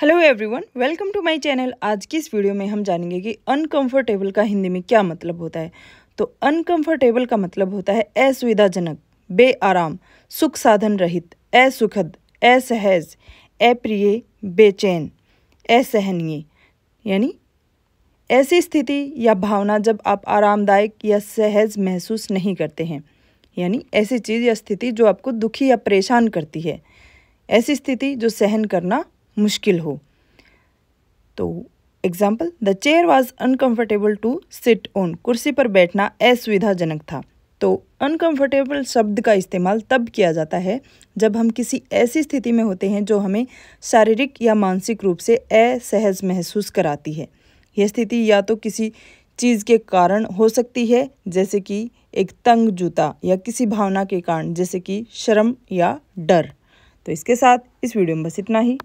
hello everyone welcome to my channel आज की इस वीडियो में हम जानेंगे कि अनकंफर्टेबल का हिंदी में क्या मतलब होता है तो अनकंफर्टेबल का मतलब होता है असुविधाजनक बे आराम सुख साधन रहित असुखद असहज अप्रिय बेचैन असहनीय यानी ऐसी स्थिति या भावना जब आप आरामदायक या सहज महसूस नहीं करते हैं यानी ऐसी चीज़ या स्थिति जो आपको दुखी या परेशान करती है ऐसी स्थिति जो सहन करना मुश्किल हो तो example the chair was uncomfortable to sit on कुर्सी पर बैठना असुविधाजनक था तो अनकम्फर्टेबल शब्द का इस्तेमाल तब किया जाता है जब हम किसी ऐसी स्थिति में होते हैं जो हमें शारीरिक या मानसिक रूप से असहज महसूस कराती है यह स्थिति या तो किसी चीज़ के कारण हो सकती है जैसे कि एक तंग जूता या किसी भावना के कारण जैसे कि शर्म या डर तो इसके साथ इस वीडियो में बस इतना ही